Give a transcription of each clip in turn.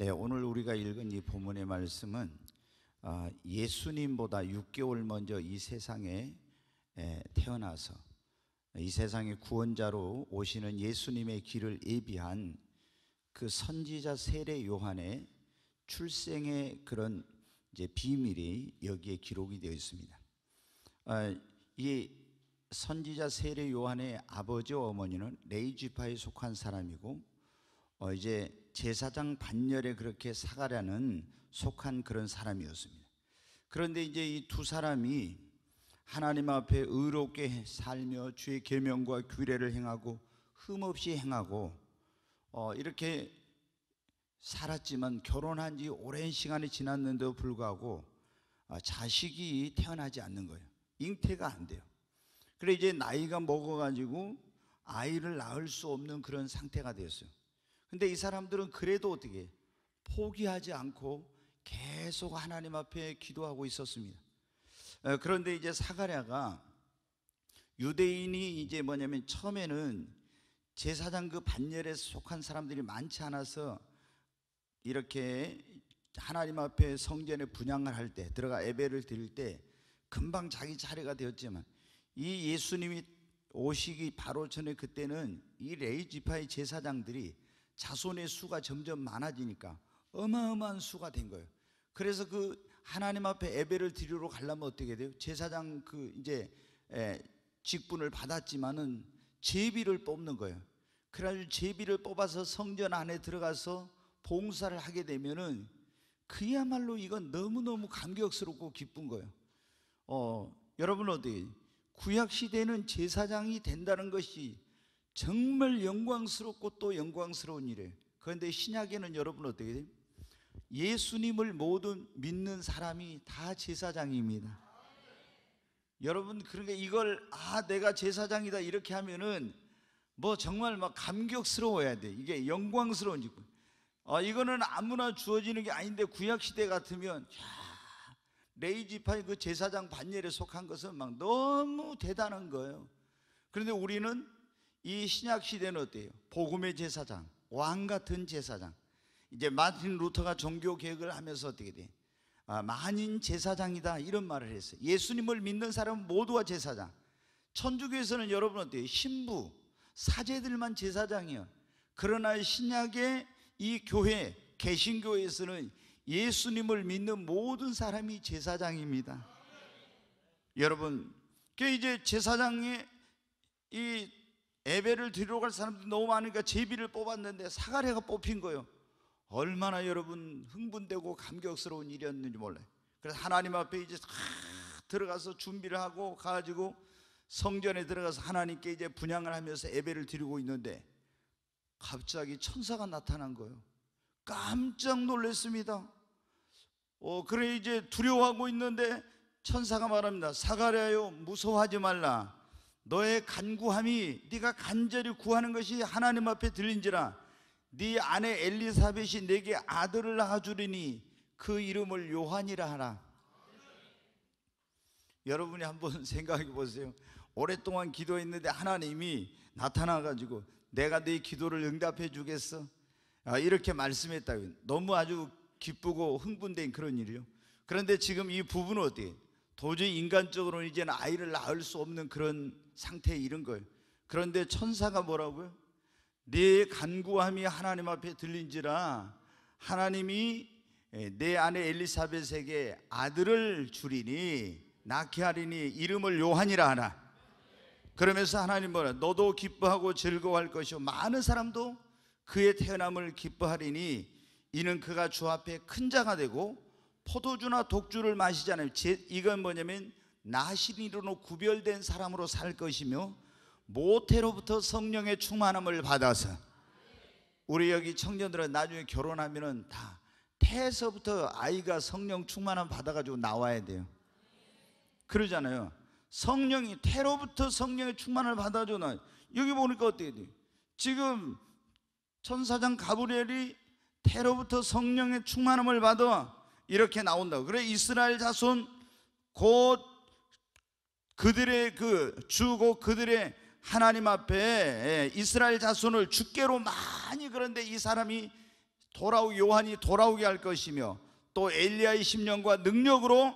네, 오늘 우리가 읽은 이 본문의 말씀은 아, 예수님보다 6개월 먼저 이 세상에 태어나서 이 세상의 구원자로 오시는 예수님의 길을 예비한 그 선지자 세례 요한의 출생의 그런 이제 비밀이 여기에 기록이 되어 있습니다. 아, 이 선지자 세례 요한의 아버지 어머니는 레이지파에 속한 사람이고 어, 이제 제사장 반열에 그렇게 사가랴는 속한 그런 사람이었습니다. 그런데 이제 이 두 사람이 하나님 앞에 의롭게 살며 주의 계명과 규례를 행하고 흠없이 행하고 어, 이렇게 살았지만 결혼한 지 오랜 시간이 지났는데도 불구하고 아, 자식이 태어나지 않는 거예요. 잉태가 안 돼요. 그래 이제 나이가 먹어가지고 아이를 낳을 수 없는 그런 상태가 되었어요. 근데 이 사람들은 그래도 어떻게 포기하지 않고 계속 하나님 앞에 기도하고 있었습니다. 어, 그런데 이제 사가랴가 유대인이 이제 뭐냐면 처음에는 제사장 그 반열에 속한 사람들이 많지 않아서 이렇게 하나님 앞에 성전에 분양을 할 때 들어가 예배를 드릴 때 금방 자기 차례가 되었지만 이 예수님이 오시기 바로 전에 그때는 이 레이지파의 제사장들이 자손의 수가 점점 많아지니까 어마어마한 수가 된 거예요. 그래서 그 하나님 앞에 예배를 드리러 가려면 어떻게 돼요? 제사장 그 이제 직분을 받았지만은 제비를 뽑는 거예요. 그래가지고 제비를 뽑아서 성전 안에 들어가서 봉사를 하게 되면은 그야말로 이건 너무너무 감격스럽고 기쁜 거예요. 어, 여러분 어디 구약 시대는 제사장이 된다는 것이 정말 영광스럽고 또 영광스러운 일이에요. 그런데 신약에는 여러분 어떻게 돼요? 예수님을 모든 믿는 사람이 다 제사장입니다. 여러분 그러니까 이걸 아 내가 제사장이다 이렇게 하면은 뭐 정말 막 감격스러워야 돼. 이게 영광스러운 직분. 아 이거는 아무나 주어지는 게 아닌데 구약 시대 같으면 야, 레이지파의 그 제사장 반열에 속한 것은 막 너무 대단한 거예요. 그런데 우리는 이 신약 시대는 어때요? 복음의 제사장, 왕 같은 제사장. 이제 마틴 루터가 종교 개혁을 하면서 어떻게 돼? 아, 만인 제사장이다 이런 말을 했어요. 예수님을 믿는 사람 모두가 제사장. 천주교에서는 여러분 어때요? 신부, 사제들만 제사장이요. 그러나 신약의 이 교회 개신교에서는 예수님을 믿는 모든 사람이 제사장입니다. 여러분, 그 이제 제사장의 이 예배를 드리러 갈 사람들이 너무 많으니까 제비를 뽑았는데 사가랴가 뽑힌 거예요. 얼마나 여러분 흥분되고 감격스러운 일이었는지 몰라요. 그래서 하나님 앞에 이제 들어가서 준비를 하고 가지고 성전에 들어가서 하나님께 이제 분양을 하면서 예배를 드리고 있는데 갑자기 천사가 나타난 거예요. 깜짝 놀랐습니다. 어, 그래 이제 두려워하고 있는데 천사가 말합니다. 사가랴요 무서워하지 말라. 너의 간구함이 네가 간절히 구하는 것이 하나님 앞에 들린지라 네 아내 엘리사벳이 내게 아들을 낳아주리니 그 이름을 요한이라 하라 여러분이 한번 생각해 보세요 오랫동안 기도했는데 하나님이 나타나가지고 내가 네 기도를 응답해 주겠어 아, 이렇게 말씀했다고 너무 아주 기쁘고 흥분된 그런 일이요 그런데 지금 이 부부는 어때 도저히 인간적으로는 이제는 아이를 낳을 수 없는 그런 상태에 이른 거예요. 그런데 천사가 뭐라고요? 내 간구함이 하나님 앞에 들린지라 하나님이 예, 내 아내 엘리사벳에게 아들을 주리니 낳게 하리니 이름을 요한이라 하나. 그러면서 하나님 뭐라 너도 기뻐하고 즐거워할 것이요 많은 사람도 그의 태어남을 기뻐하리니 이는 그가 주 앞에 큰 자가 되고 포도주나 독주를 마시지 않으면 이건 뭐냐면 나시리로 는 구별된 사람으로 살 것이며 모태로부터 성령의 충만함을 받아서 우리 여기 청년들은 나중에 결혼하면은 다 태에서부터 아이가 성령 충만함 받아가지고 나와야 돼요. 그러잖아요. 성령이 태로부터 성령의 충만을 받아줘 나 여기 보니까 어떻게 돼요? 지금 천사장 가브리엘이 태로부터 성령의 충만함을 받아 이렇게 나온다. 그래 이스라엘 자손 곧 그들의 그 주고 그들의 하나님 앞에 예, 이스라엘 자손을 주께로 많이 그런데 이 사람이 돌아오 요한이 돌아오게 할 것이며 또 엘리야의 심령과 능력으로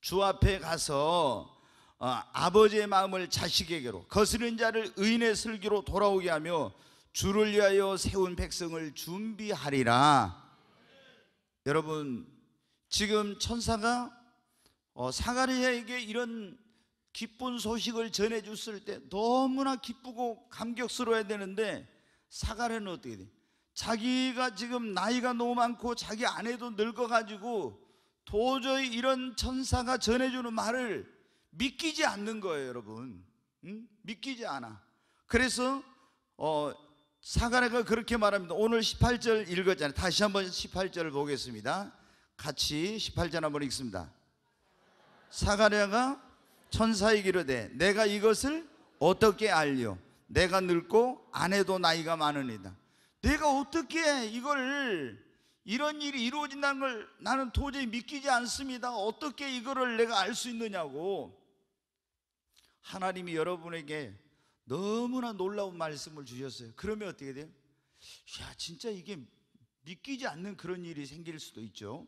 주 앞에 가서 어, 아버지의 마음을 자식에게로 거스른 자를 의인의 슬기로 돌아오게 하며 주를 위하여 세운 백성을 준비하리라. 여러분 지금 천사가 어, 사가리에게 이런 기쁜 소식을 전해줬을 때 너무나 기쁘고 감격스러워야 되는데 사가랴는 어떻게 돼? 자기가 지금 나이가 너무 많고 자기 아내도 늙어가지고 도저히 이런 천사가 전해주는 말을 믿기지 않는 거예요, 여러분. 응? 믿기지 않아. 그래서 어, 사가랴가 그렇게 말합니다. 오늘 18절 읽었잖아요. 다시 한번 18절을 보겠습니다. 같이 18절 한번 읽습니다. 사가랴가 천사의 기로되 내가 이것을 어떻게 알려 내가 늙고 아내도 나이가 많으니다 내가 어떻게 이걸 이런 일이 이루어진다는 걸 나는 도저히 믿기지 않습니다 어떻게 이거를 내가 알 수 있느냐고 하나님이 여러분에게 너무나 놀라운 말씀을 주셨어요 그러면 어떻게 돼요? 야 진짜 이게 믿기지 않는 그런 일이 생길 수도 있죠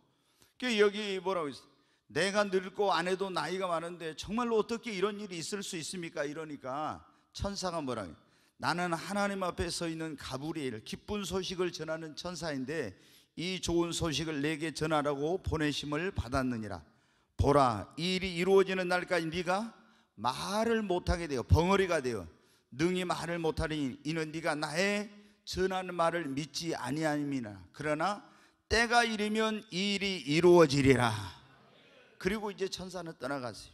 그러 여기 뭐라고 했어요? 내가 늙고 아내도 나이가 많은데 정말로 어떻게 이런 일이 있을 수 있습니까? 이러니까 천사가 뭐라 해요? 나는 하나님 앞에 서 있는 가브리엘 기쁜 소식을 전하는 천사인데 이 좋은 소식을 내게 전하라고 보내심을 받았느니라 보라 이 일이 이루어지는 날까지 네가 말을 못하게 되어 벙어리가 되어 능히 말을 못하니 이는 네가 나의 전하는 말을 믿지 아니함이나 그러나 때가 이르면 이 일이 이루어지리라 그리고 이제 천사는 떠나갔어요.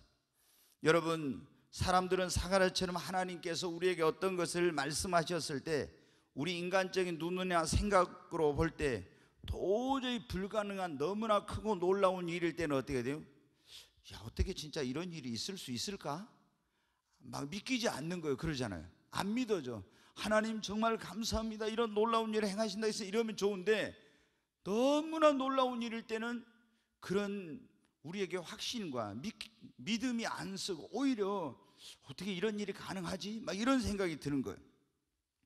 여러분, 사람들은 사가랴처럼 하나님께서 우리에게 어떤 것을 말씀하셨을 때 우리 인간적인 눈이나 생각으로 볼 때 도저히 불가능한 너무나 크고 놀라운 일일 때는 어떻게 돼요? 야, 어떻게 진짜 이런 일이 있을 수 있을까? 막 믿기지 않는 거예요. 그러잖아요. 안 믿어져. 하나님 정말 감사합니다. 이런 놀라운 일을 행하신다 해서 이러면 좋은데 너무나 놀라운 일일 때는 그런 우리에게 확신과 믿, 음이 안쓰고 오히려 어떻게 이런 일이 가능하지? 막 이런 생각이 드는 거예요.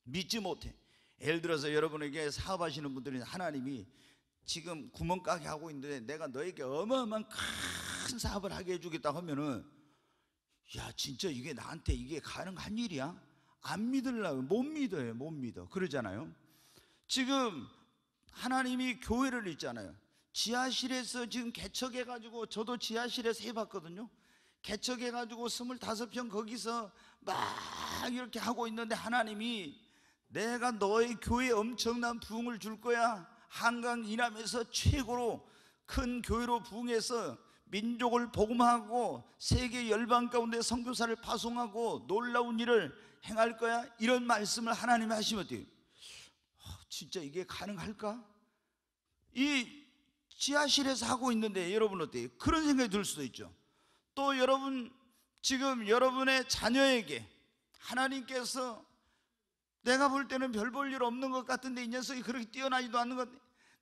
믿지 못해. 예를 들어서 여러분에게 사업하시는 분들이 하나님이 지금 구멍가게 하고 있는데 내가 너에게 어마어마한 큰 사업을 하게 해주겠다 하면은 야 진짜 이게 나한테 이게 가능한 일이야? 안 믿으려고 못 믿어요 못 믿어 그러잖아요 지금 하나님이 교회를 있잖아요 지하실에서 지금 개척해가지고 저도 지하실에서 해봤거든요. 개척해가지고 2 5평 거기서 막 이렇게 하고 있는데 하나님이 내가 너의 교회에 엄청난 부흥을 줄 거야. 한강 이남에서 최고로 큰 교회로 부흥해서 민족을 복음하고 세계 열방 가운데 성교사를 파송하고 놀라운 일을 행할 거야. 이런 말씀을 하나님이 하시면 돼요. 어, 진짜 이게 가능할까? 이 지하실에서 하고 있는데 여러분 어때요? 그런 생각이 들 수도 있죠. 또 여러분 지금 여러분의 자녀에게 하나님께서 내가 볼 때는 별 볼 일 없는 것 같은데 이 녀석이 그렇게 뛰어나지도 않는 것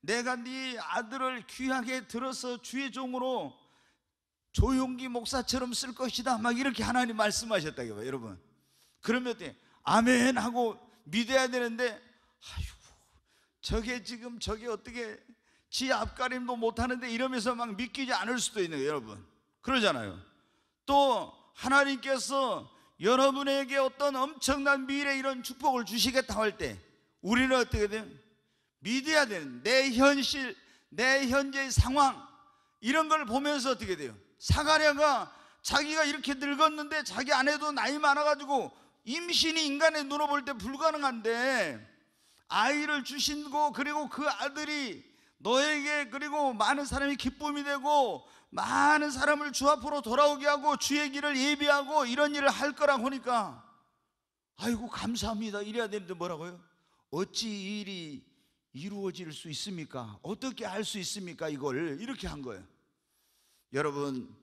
내가 네 아들을 귀하게 들어서 주의 종으로 조용기 목사처럼 쓸 것이다 막 이렇게 하나님 말씀하셨다고요 여러분 그러면 어때? 아멘 하고 믿어야 되는데 아유 저게 지금 저게 어떻게 지 앞가림도 못하는데 이러면서 막 믿기지 않을 수도 있는 거예요, 여러분. 그러잖아요. 또 하나님께서 여러분에게 어떤 엄청난 미래 이런 축복을 주시겠다 할 때 우리는 어떻게 돼요? 믿어야 되는 내 현실, 내 현재의 상황 이런 걸 보면서 어떻게 돼요? 사가랴가 자기가 이렇게 늙었는데 자기 아내도 나이 많아가지고 임신이 인간의 눈으로 볼 때 불가능한데 아이를 주신고 그리고 그 아들이 너에게 그리고 많은 사람이 기쁨이 되고 많은 사람을 주 앞으로 돌아오게 하고 주의 길을 예비하고 이런 일을 할 거라고 하니까 아이고 감사합니다 이래야 되는데 뭐라고요? 어찌 일이 이루어질 수 있습니까? 어떻게 할 수 있습니까? 이걸 이렇게 한 거예요 여러분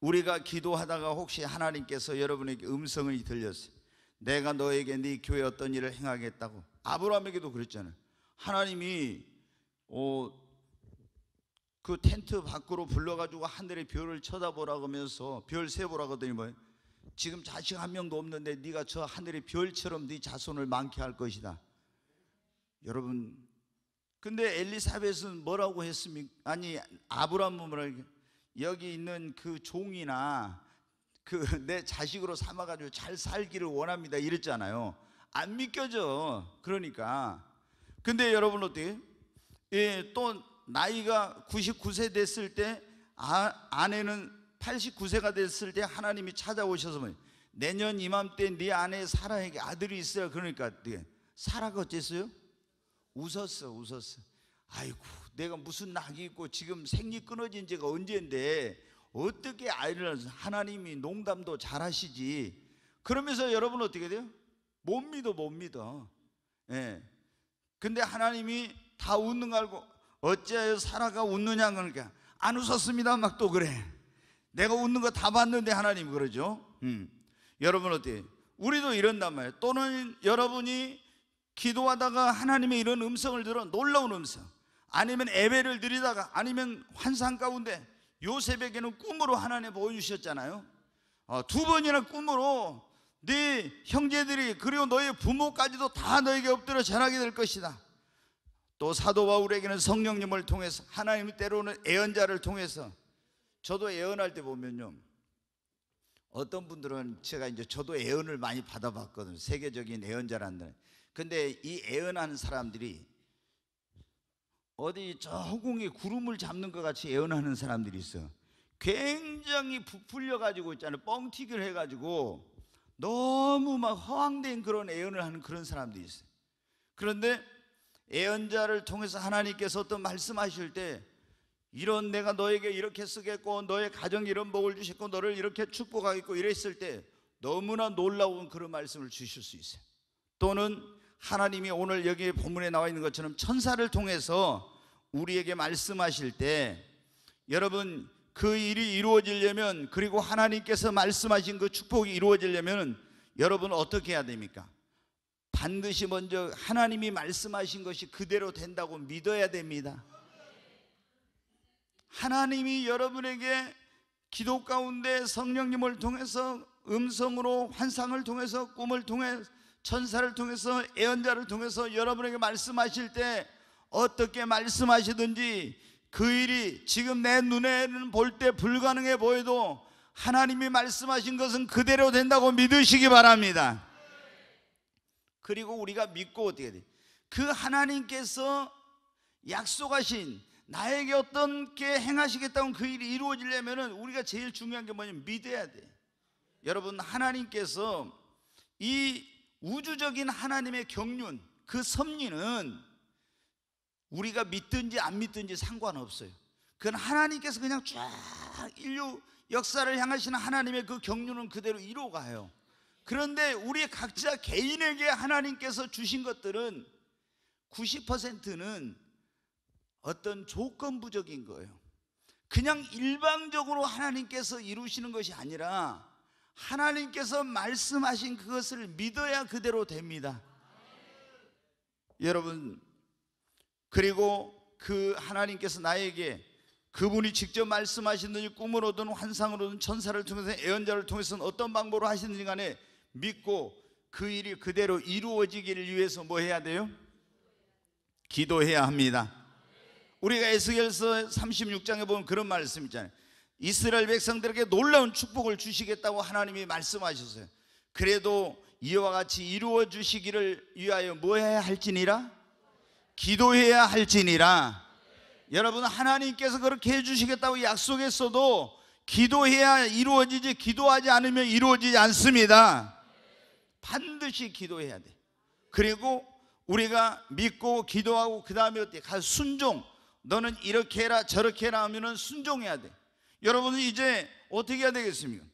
우리가 기도하다가 혹시 하나님께서 여러분에게 음성을 들렸어요 내가 너에게 네 교회 어떤 일을 행하겠다고 아브라함에게도 그랬잖아요 하나님이 어, 그 텐트 밖으로 불러가지고 하늘의 별을 쳐다보라고 하면서 별 세보라고 하더니 뭐 지금 자식 한 명도 없는데 네가 저 하늘의 별처럼 네 자손을 많게 할 것이다. 여러분 근데 엘리사벳은 뭐라고 했습니까? 아니 아브라함은 뭐라 여기 있는 그 종이나 그 내 자식으로 삼아가지고 잘 살기를 원합니다 이랬잖아요 안 믿겨져 그러니까 근데 여러분 어때요? 예, 또 나이가 99세 됐을 때 아, 아내는 89세가 됐을 때 하나님이 찾아오셔서 뭐 내년 이맘때 네 아내 사라에게 아들이 있어요. 그러니까 네, 사라가 어땠어요? 웃었어, 웃었어. 아이고, 내가 무슨 낙이 있고 지금 생리 끊어진 지가 언젠데 어떻게 아이를 하나님이 농담도 잘하시지? 그러면서 여러분 어떻게 돼요? 못 믿어, 못 믿어. 예. 근데 하나님이 다 웃는 거 알고 어째 사라가 웃느냐 그러니까 안 웃었습니다 막 또 그래 내가 웃는 거 다 봤는데 하나님 그러죠 음. 여러분 어때 우리도 이런단 말이에요 또는 여러분이 기도하다가 하나님의 이런 음성을 들어 놀라운 음성 아니면 예배를 드리다가 아니면 환상 가운데 요셉에게는 꿈으로 하나님 보여주셨잖아요 어, 두 번이나 꿈으로 네 형제들이 그리고 너의 부모까지도 다 너에게 엎드려 절하게 될 것이다 또 사도 바울에게는 성령님을 통해서 하나님 때로는 애언자를 통해서 저도 예언할때 보면요. 어떤 분들은 제가 이제 저도 애언을 많이 받아봤거든요. 세계적인 애언자란다. 근데 이 애언하는 사람들이 어디 저 허공에 구름을 잡는 것 같이 예언하는 사람들이 있어. 굉장히 부풀려 가지고 있잖아요. 뻥튀기를 해 가지고 너무 막 허황된 그런 애언을 하는 그런 사람들이 있어요. 그런데 예언자를 통해서 하나님께서 또 말씀하실 때 이런 내가 너에게 이렇게 쓰겠고 너의 가정 이런 복을 주셨고 너를 이렇게 축복하겠고 이랬을 때 너무나 놀라운 그런 말씀을 주실 수 있어요. 또는 하나님이 오늘 여기 본문에 나와 있는 것처럼 천사를 통해서 우리에게 말씀하실 때 여러분 그 일이 이루어지려면 그리고 하나님께서 말씀하신 그 축복이 이루어지려면 여러분 어떻게 해야 됩니까? 반드시 먼저 하나님이 말씀하신 것이 그대로 된다고 믿어야 됩니다. 하나님이 여러분에게 기도 가운데 성령님을 통해서 음성으로 환상을 통해서 꿈을 통해 천사를 통해서 애언자를 통해서 여러분에게 말씀하실 때 어떻게 말씀하시든지 그 일이 지금 내 눈에는 볼 때 불가능해 보여도 하나님이 말씀하신 것은 그대로 된다고 믿으시기 바랍니다. 그리고 우리가 믿고 어떻게 돼? 그 하나님께서 약속하신 나에게 어떤 게 행하시겠다는 그 일이 이루어지려면 우리가 제일 중요한 게 뭐냐면 믿어야 돼. 여러분 하나님께서 이 우주적인 하나님의 경륜 그 섭리는 우리가 믿든지 안 믿든지 상관없어요. 그건 하나님께서 그냥 쫙 인류 역사를 향하시는 하나님의 그 경륜은 그대로 이루어가요. 그런데 우리 각자 개인에게 하나님께서 주신 것들은 90%는 어떤 조건부적인 거예요. 그냥 일방적으로 하나님께서 이루시는 것이 아니라 하나님께서 말씀하신 그것을 믿어야 그대로 됩니다. 여러분, 그리고 그 하나님께서 나에게 그분이 직접 말씀하시든지 꿈으로든 환상으로든 천사를 통해서 애언자를 통해서 어떤 방법으로 하시는지 간에 믿고 그 일이 그대로 이루어지기를 위해서 뭐 해야 돼요? 기도해야 합니다. 우리가 에스겔서 36장에 보면 그런 말씀 있잖아요. 이스라엘 백성들에게 놀라운 축복을 주시겠다고 하나님이 말씀하셨어요. 그래도 이와 같이 이루어 주시기를 위하여 뭐 해야 할지니라? 기도해야 할지니라. 여러분 하나님께서 그렇게 해 주시겠다고 약속했어도 기도해야 이루어지지 기도하지 않으면 이루어지지 않습니다. 반드시 기도해야 돼. 그리고 우리가 믿고 기도하고 그 다음에 어때? 가 순종. 너는 이렇게 해라 저렇게 해라 하면은 순종해야 돼. 여러분은 이제 어떻게 해야 되겠습니까?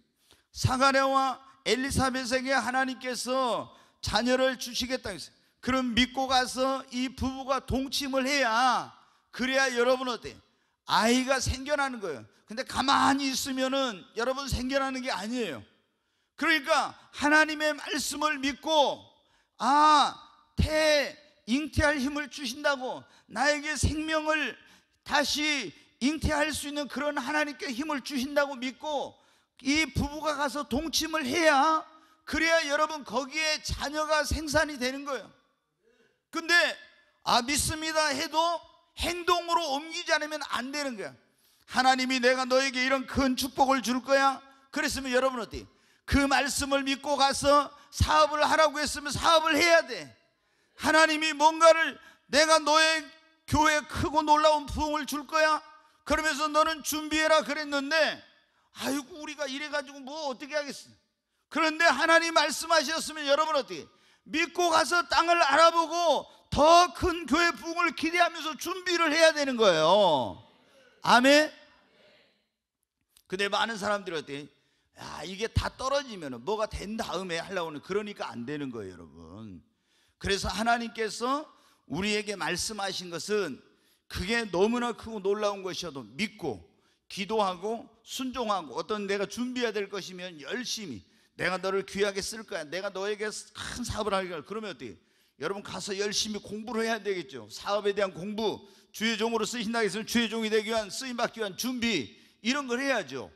사가랴와 엘리사벳에게 하나님께서 자녀를 주시겠다 했어요. 그럼 믿고 가서 이 부부가 동침을 해야 그래야 여러분 어때? 아이가 생겨나는 거예요. 근데 가만히 있으면은 여러분 생겨나는 게 아니에요. 그러니까 하나님의 말씀을 믿고 아, 태 잉태할 힘을 주신다고 나에게 생명을 다시 잉태할 수 있는 그런 하나님께 힘을 주신다고 믿고 이 부부가 가서 동침을 해야 그래야 여러분 거기에 자녀가 생산이 되는 거예요. 근데 아 믿습니다 해도 행동으로 옮기지 않으면 안 되는 거야. 하나님이 내가 너에게 이런 큰 축복을 줄 거야. 그랬으면 여러분 어디? 그 말씀을 믿고 가서 사업을 하라고 했으면 사업을 해야 돼. 하나님이 뭔가를 내가 너의 교회 크고 놀라운 부흥을 줄 거야. 그러면서 너는 준비해라 그랬는데 아이고 우리가 이래 가지고 뭐 어떻게 하겠어. 그런데 하나님 말씀하셨으면 여러분 어떻게 믿고 가서 땅을 알아보고 더 큰 교회 부흥을 기대하면서 준비를 해야 되는 거예요. 아멘. 근데 많은 사람들이 어때? 야, 이게 다 떨어지면 뭐가 된 다음에 하려고 는 그러니까 안 되는 거예요, 여러분. 그래서 하나님께서 우리에게 말씀하신 것은 그게 너무나 크고 놀라운 것이어도 믿고 기도하고 순종하고 어떤 내가 준비해야 될 것이면 열심히 내가 너를 귀하게 쓸 거야. 내가 너에게 큰 사업을 하기를 그러면 어떻게? 여러분 가서 열심히 공부를 해야 되겠죠. 사업에 대한 공부, 주의 종으로 쓰신다 했으면 주의 종이 되기 위한 쓰임 받기 위한 준비 이런 걸 해야죠.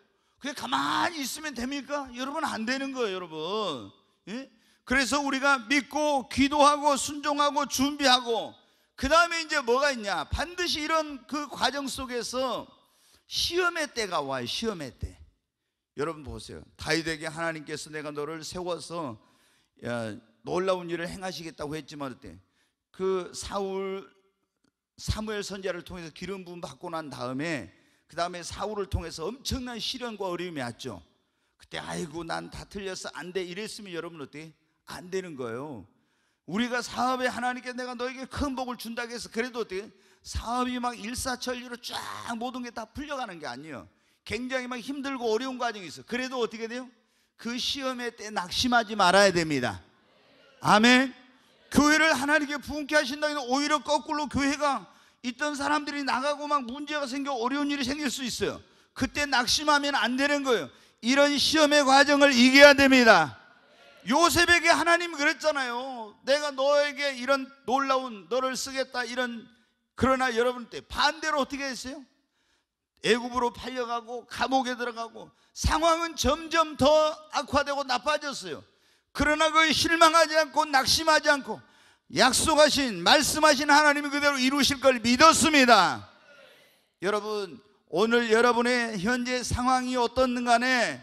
그냥 가만히 있으면 됩니까? 여러분 안 되는 거예요, 여러분. 예? 그래서 우리가 믿고 기도하고 순종하고 준비하고 그 다음에 이제 뭐가 있냐? 반드시 이런 그 과정 속에서 시험의 때가 와요. 시험의 때. 여러분 보세요. 다윗에게 하나님께서 내가 너를 세워서 야, 놀라운 일을 행하시겠다고 했지만 그때 그 사울 사무엘 선자를 통해서 기름 부음 받고 난 다음에 그 다음에 사울을 통해서 엄청난 시련과 어려움이 왔죠. 그때 아이고 난 다틀려서안돼 이랬으면 여러분 어떻게안 되는 거예요. 우리가 사업에 하나님께 내가 너에게 큰 복을 준다고 해서 그래도 어떻게 사업이 막 일사천리로 쫙 모든 게 다 풀려가는 게 아니에요. 굉장히 막 힘들고 어려운 과정이 있어. 그래도 어떻게 돼요? 그 시험에 때 낙심하지 말아야 됩니다. 아멘. 교회를 하나님께 부흥케 하신다는 오히려 거꾸로 교회가 있던 사람들이 나가고 막 문제가 생겨 어려운 일이 생길 수 있어요. 그때 낙심하면 안 되는 거예요. 이런 시험의 과정을 이겨야 됩니다. 요셉에게 하나님이 그랬잖아요. 내가 너에게 이런 놀라운 너를 쓰겠다 이런 그러나 여러분 때 반대로 어떻게 했어요? 애굽으로 팔려가고 감옥에 들어가고 상황은 점점 더 악화되고 나빠졌어요. 그러나 그 실망하지 않고 낙심하지 않고 약속하신 말씀하신 하나님이 그대로 이루실 걸 믿었습니다. 여러분 오늘 여러분의 현재 상황이 어떻든 간에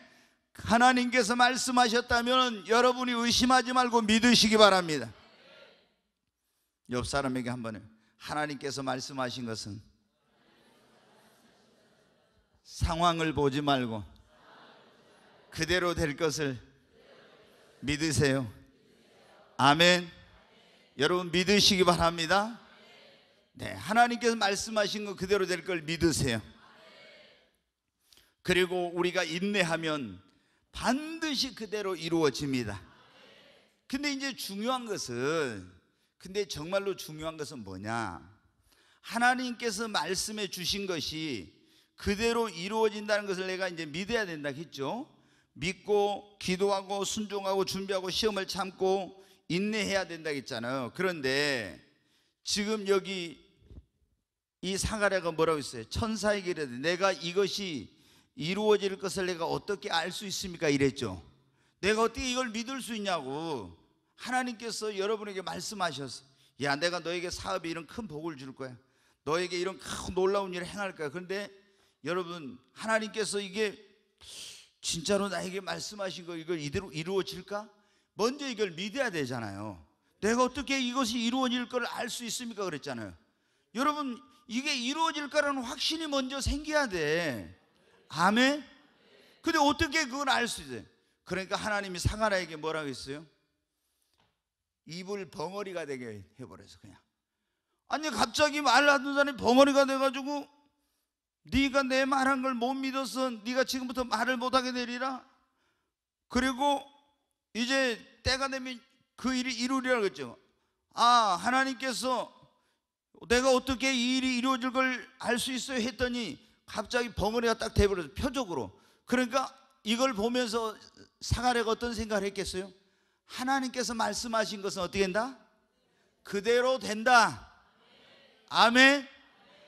하나님께서 말씀하셨다면 여러분이 의심하지 말고 믿으시기 바랍니다. 옆 사람에게 한번 하나님께서 말씀하신 것은 상황을 보지 말고 그대로 될 것을 믿으세요. 아멘. 여러분 믿으시기 바랍니다. 네, 하나님께서 말씀하신 거 그대로 될 걸 믿으세요. 그리고 우리가 인내하면 반드시 그대로 이루어집니다. 근데 이제 중요한 것은 근데 정말로 중요한 것은 뭐냐? 하나님께서 말씀해 주신 것이 그대로 이루어진다는 것을 내가 이제 믿어야 된다 했죠. 믿고 기도하고 순종하고 준비하고 시험을 참고 인내해야 된다 했잖아요. 그런데 지금 여기 이 상하랴가 뭐라고 했어요? 천사에게 이래 내가 이것이 이루어질 것을 내가 어떻게 알 수 있습니까? 이랬죠. 내가 어떻게 이걸 믿을 수 있냐고. 하나님께서 여러분에게 말씀하셔서 야 내가 너에게 사업에 이런 큰 복을 줄 거야. 너에게 이런 큰 놀라운 일을 행할 거야. 그런데 여러분 하나님께서 이게 진짜로 나에게 말씀하신 거 이걸 이대로 이루어질까? 먼저 이걸 믿어야 되잖아요. 내가 어떻게 이것이 이루어질 걸 알 수 있습니까? 그랬잖아요. 여러분, 이게 이루어질 거라는 확신이 먼저 생겨야 돼. 아멘? 근데 어떻게 그걸 알 수 있어요? 그러니까 하나님이 상하라에게 뭐라고 했어요? 입을 벙어리가 되게 해버려서 그냥. 아니, 갑자기 말하던 사람이 벙어리가 돼가지고 네가 내 말한 걸 못 믿어서 네가 지금부터 말을 못하게 되리라. 그리고 이제 때가 되면 그 일이 이루리라고 랬죠 아, 하나님께서 내가 어떻게 이 일이 이루어질 걸 알 수 있어요 했더니 갑자기 벙어리가 딱 돼버려서 표적으로. 그러니까 이걸 보면서 사가랴가 어떤 생각을 했겠어요? 하나님께서 말씀하신 것은 어떻게 된다? 그대로 된다. 아멘.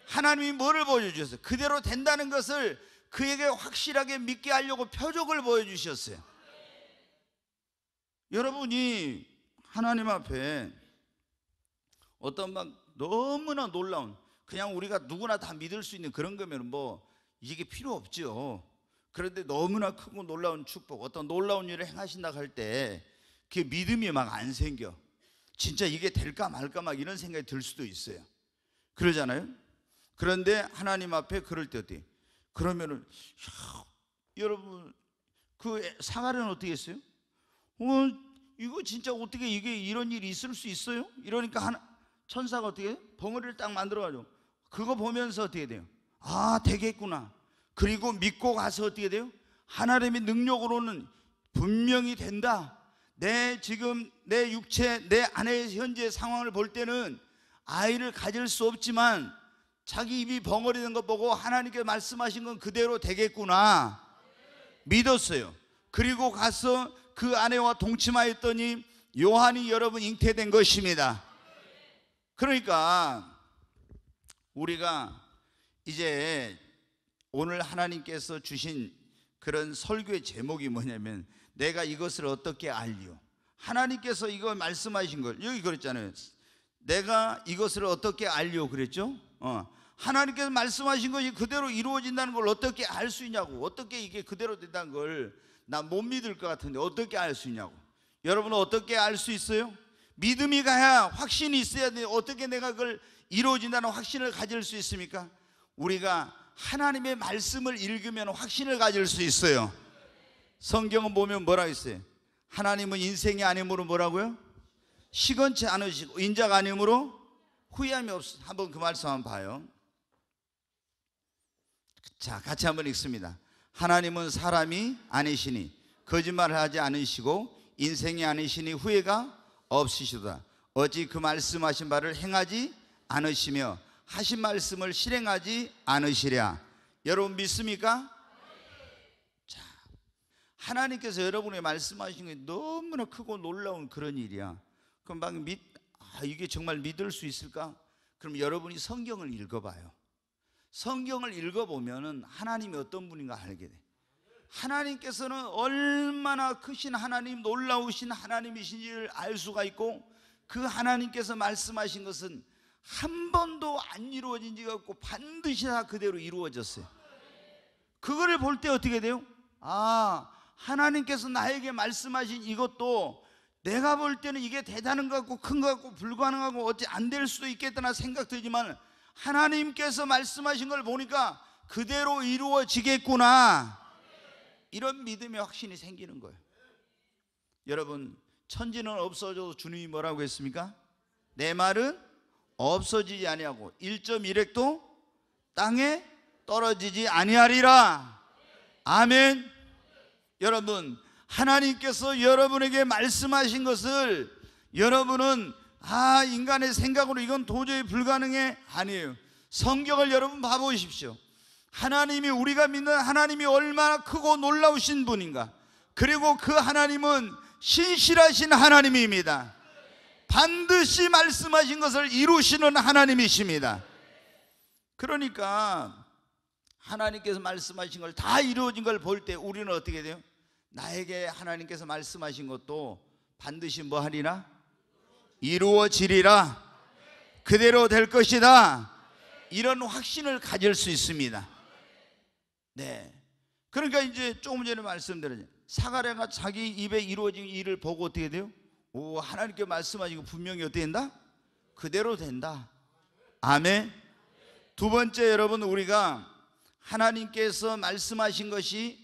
하나님이 뭐를 보여주셨어요? 그대로 된다는 것을 그에게 확실하게 믿게 하려고 표적을 보여주셨어요. 여러분이 하나님 앞에 어떤 막 너무나 놀라운 그냥 우리가 누구나 다 믿을 수 있는 그런 거면 뭐 이게 필요 없죠. 그런데 너무나 크고 놀라운 축복, 어떤 놀라운 일을 행하신다 할 때 그 믿음이 막 안 생겨. 진짜 이게 될까 말까 막 이런 생각이 들 수도 있어요. 그러잖아요. 그런데 하나님 앞에 그럴 때 어때? 그러면은 여러분 그사가랴 어떻게 했어요? 어, 이거 진짜 어떻게 이게 이런 일이 있을 수 있어요? 이러니까 하나, 천사가 어떻게 벙어리를 딱 만들어가지고 그거 보면서 어떻게 돼요? 아 되겠구나. 그리고 믿고 가서 어떻게 돼요? 하나님의 능력으로는 분명히 된다. 내 지금 내 육체, 내 아내의 현재 상황을 볼 때는 아이를 가질 수 없지만 자기 입이 벙어리 된것 보고 하나님께 말씀하신 건 그대로 되겠구나. 믿었어요. 그리고 가서 그 아내와 동침하였더니 요한이 여러분 잉태된 것입니다. 그러니까 우리가 이제 오늘 하나님께서 주신 그런 설교의 제목이 뭐냐면 내가 이것을 어떻게 알리오? 하나님께서 이거 말씀하신 걸 여기 그랬잖아요. 내가 이것을 어떻게 알리오 그랬죠? 어. 하나님께서 말씀하신 것이 그대로 이루어진다는 걸 어떻게 알 수 있냐고 어떻게 이게 그대로 된다는 걸 나못 믿을 것 같은데 어떻게 알 수 있냐고. 여러분 어떻게 알 수 있어요? 믿음이 가야 확신이 있어야 돼. 어떻게 내가 그걸 이루어진다는 확신을 가질 수 있습니까? 우리가 하나님의 말씀을 읽으면 확신을 가질 수 있어요. 성경은 보면 뭐라고 있어요? 하나님은 인생이 아니므로 뭐라고요? 시건치 않으시고 인자가 아니므로 후회함이 없어. 한번 그 말씀 한번 봐요. 자, 같이 한번 읽습니다. 하나님은 사람이 아니시니 거짓말을 하지 않으시고 인생이 아니시니 후회가 없으시도다. 어찌 그 말씀하신 바를 행하지 않으시며 하신 말씀을 실행하지 않으시랴. 여러분 믿습니까? 자, 하나님께서 여러분의 말씀하신 게 너무나 크고 놀라운 그런 일이야. 그럼 막 믿, 아, 이게 정말 믿을 수 있을까? 그럼 여러분이 성경을 읽어봐요. 성경을 읽어보면 하나님이 어떤 분인가 알게 돼. 하나님께서는 얼마나 크신 하나님, 놀라우신 하나님이신지를 알 수가 있고 그 하나님께서 말씀하신 것은 한 번도 안 이루어진 지가 없고 반드시 다 그대로 이루어졌어요. 그거를 볼 때 어떻게 돼요? 아, 하나님께서 나에게 말씀하신 이것도 내가 볼 때는 이게 대단한 것 같고 큰 것 같고 불가능하고 어찌 안 될 수도 있겠다나 생각되지만 하나님께서 말씀하신 걸 보니까 그대로 이루어지겠구나. 이런 믿음의 확신이 생기는 거예요. 여러분, 천지는 없어져도 주님이 뭐라고 했습니까? 내 말은 없어지지 아니하고 1.1핵도 땅에 떨어지지 아니하리라. 아멘. 여러분, 하나님께서 여러분에게 말씀하신 것을 여러분은 아, 인간의 생각으로 이건 도저히 불가능해? 아니에요. 성경을 여러분 봐보십시오. 하나님이 우리가 믿는 하나님이 얼마나 크고 놀라우신 분인가. 그리고 그 하나님은 신실하신 하나님입니다. 반드시 말씀하신 것을 이루시는 하나님이십니다. 그러니까 하나님께서 말씀하신 걸 다 이루어진 걸 볼 때 우리는 어떻게 돼요? 나에게 하나님께서 말씀하신 것도 반드시 뭐하리나 이루어지리라. 그대로 될 것이다. 이런 확신을 가질 수 있습니다. 네. 그러니까 이제 조금 전에 말씀드린 사가랴가 자기 입에 이루어진 일을 보고 어떻게 돼요? 오, 하나님께 말씀하시고 분명히 어떻게 된다? 그대로 된다. 아멘. 두 번째 여러분 우리가 하나님께서 말씀하신 것이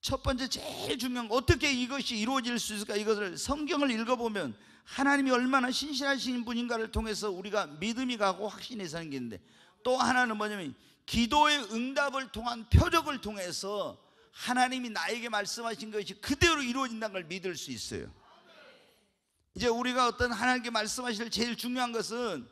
첫 번째 제일 중요한 어떻게 이것이 이루어질 수 있을까? 이것을 성경을 읽어보면 하나님이 얼마나 신실하신 분인가를 통해서 우리가 믿음이 가고 확신이 생기는데 또 하나는 뭐냐면 기도의 응답을 통한 표적을 통해서 하나님이 나에게 말씀하신 것이 그대로 이루어진다는 걸 믿을 수 있어요. 이제 우리가 어떤 하나님께 말씀하실 제일 중요한 것은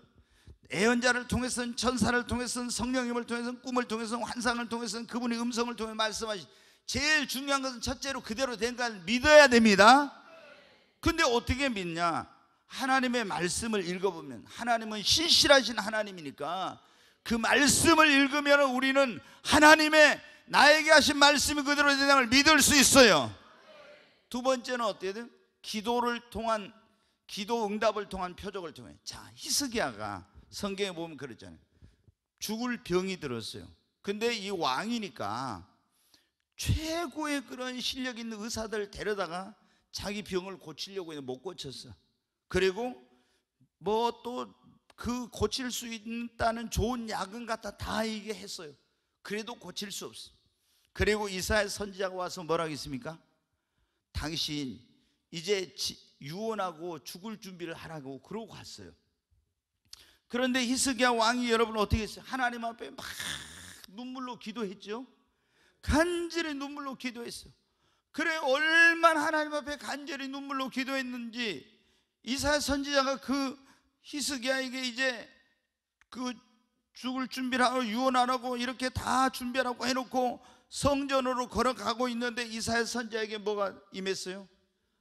애언자를 통해서는 천사를 통해서는 성령님을 통해서는 꿈을 통해서는 환상을 통해서는 그분의 음성을 통해 말씀하신 제일 중요한 것은 첫째로 그대로 된 걸 믿어야 됩니다. 근데 어떻게 믿냐? 하나님의 말씀을 읽어보면 하나님은 신실하신 하나님이니까 그 말씀을 읽으면 우리는 하나님의 나에게 하신 말씀이 그대로 세상을 믿을 수 있어요. 두 번째는 어떻게 기도를 통한 기도 응답을 통한 표적을 통해 자 히스기야가 성경에 보면 그러잖아요. 죽을 병이 들었어요. 근데 이 왕이니까 최고의 그런 실력 있는 의사들 데려다가 자기 병을 고치려고 했는못 고쳤어. 그리고 뭐 또 그 고칠 수 있다는 좋은 약은 갖다 다 이게 했어요. 그래도 고칠 수 없어. 그리고 이사야 선지자가 와서 뭐라고 했습니까? 당신 이제 유언하고 죽을 준비를 하라고 그러고 갔어요. 그런데 히스기야 왕이 여러분 어떻게 했어요? 하나님 앞에 막 눈물로 기도했죠. 간절히 눈물로 기도했어요. 그래 얼마나 하나님 앞에 간절히 눈물로 기도했는지 이사야 선지자가 그 히스기야에게 이제 그 죽을 준비를 하고 유언하라고 이렇게 다 준비하라고 해놓고 성전으로 걸어가고 있는데 이사야 선지자에게 뭐가 임했어요?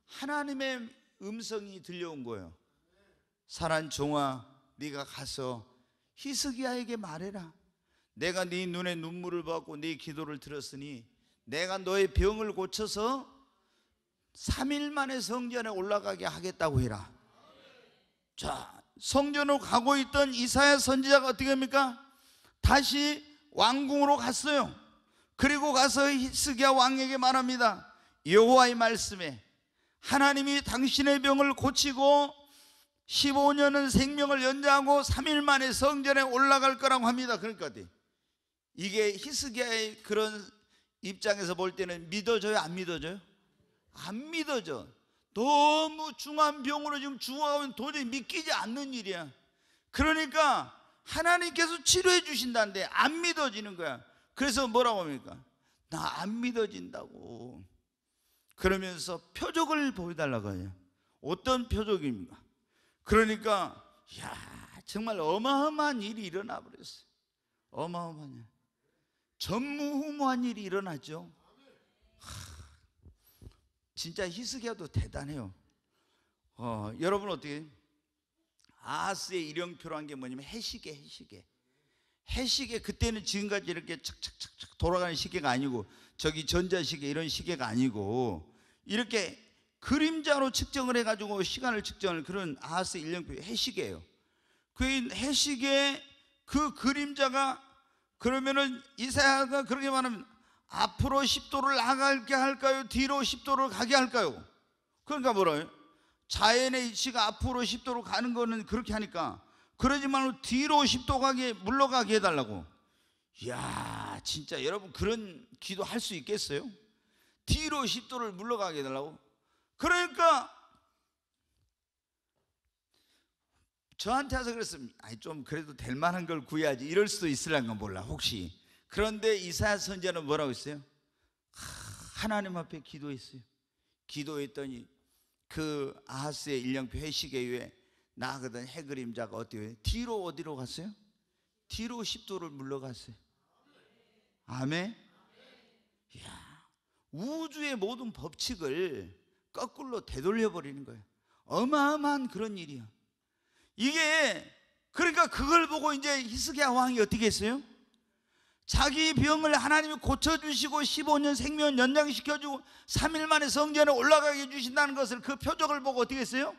하나님의 음성이 들려온 거예요. 사란 종아, 네가 가서 히스기야에게 말해라. 내가 네 눈에 눈물을 받고 네 기도를 들었으니 내가 너의 병을 고쳐서 3일 만에 성전에 올라가게 하겠다고 해라. 자, 성전으로 가고 있던 이사야 선지자가 어떻게 합니까? 다시 왕궁으로 갔어요. 그리고 가서 히스기야 왕에게 말합니다. 여호와의 말씀에 하나님이 당신의 병을 고치고 15년은 생명을 연장하고 3일 만에 성전에 올라갈 거라고 합니다. 그러니까 이게 히스기야의 그런 입장에서 볼 때는 믿어져요? 안 믿어져요? 안 믿어져. 너무 중한 병으로 지금 중화하면 도저히 믿기지 않는 일이야. 그러니까 하나님께서 치료해 주신다는데 안 믿어지는 거야. 그래서 뭐라고 합니까? 나 안 믿어진다고. 그러면서 표적을 보여달라고 해요. 어떤 표적입니까? 그러니까, 야 정말 어마어마한 일이 일어나 버렸어요. 어마어마한 일. 전무후무한 일이 일어나죠. 진짜 히스기야도 대단해요. 어, 여러분 어떻게 아하스의 일형표란 게 뭐냐면 해시계, 해시계. 해시계 그때는 지금까지 이렇게 착착착착 돌아가는 시계가 아니고 저기 전자시계 이런 시계가 아니고 이렇게 그림자로 측정을 해가지고 시간을 측정하는 그런 아하스 일형표 해시계예요. 그 해시계 그 그림자가 그러면은 이사야가 그렇게 말하면 앞으로 10도를 나가게 할까요? 뒤로 10도를 가게 할까요? 그러니까 뭐라요? 자연의 이치가 앞으로 10도로 가는 거는 그렇게 하니까 그러지 말고 뒤로 10도 가게 물러가게 해달라고 이야 진짜 여러분 그런 기도 할 수 있겠어요? 뒤로 10도를 물러가게 해달라고 그러니까 저한테 와서 그랬으면 아니 좀 그래도 될 만한 걸 구해야지. 이럴 수도 있으란가 몰라 혹시. 그런데 이사야 선지자는 뭐라고 했어요? 하나님 앞에 기도했어요. 기도했더니 그 아하스의 일령표 회식 이후에 나가던 해그림자가 어때요? 뒤로 어디로 갔어요? 뒤로 10도를 물러갔어요. 아멘. 이야, 우주의 모든 법칙을 거꾸로 되돌려 버리는 거예요. 어마어마한 그런 일이야. 이게 그러니까 그걸 보고 이제 히스기야 왕이 어떻게 했어요? 자기 병을 하나님이 고쳐주시고 15년 생명 연장시켜주고 3일 만에 성전에 올라가게 해주신다는 것을 그 표적을 보고 어떻게 했어요?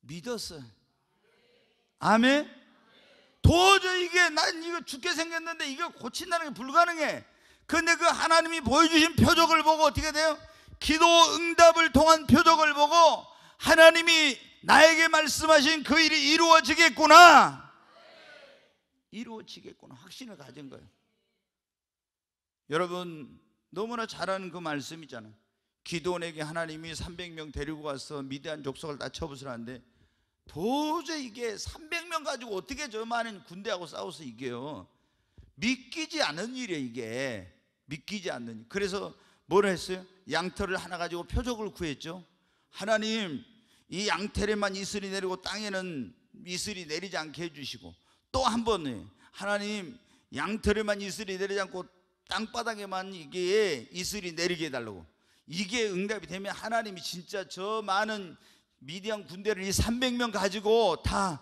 믿었어요 아멘 도저히 이게 난 이거 죽게 생겼는데 이거 고친다는 게 불가능해 근데 그 하나님이 보여주신 표적을 보고 어떻게 돼요? 기도 응답을 통한 표적을 보고 하나님이 나에게 말씀하신 그 일이 이루어지겠구나. 이루어지겠구나. 확신을 가진 거예요. 여러분, 너무나 잘하는 그 말씀이잖아요. 기도원에게 하나님이 300명 데리고 가서 미대한 족속을 다 쳐부수라는데 도저히 이게 300명 가지고 어떻게 저 많은 군대하고 싸워서 이겨요? 믿기지 않은 일이에요, 이게. 믿기지 않는 일. 그래서 뭘 했어요? 양털을 하나 가지고 표적을 구했죠. 하나님, 이 양털에만 이슬이 내리고 땅에는 이슬이 내리지 않게 해주시고 또 한번 하나님 양털에만 이슬이 내리지 않고 땅바닥에만 이게 이슬이 내리게 해달라고 이게 응답이 되면 하나님이 진짜 저 많은 미디안 군대를 이 300명 가지고 다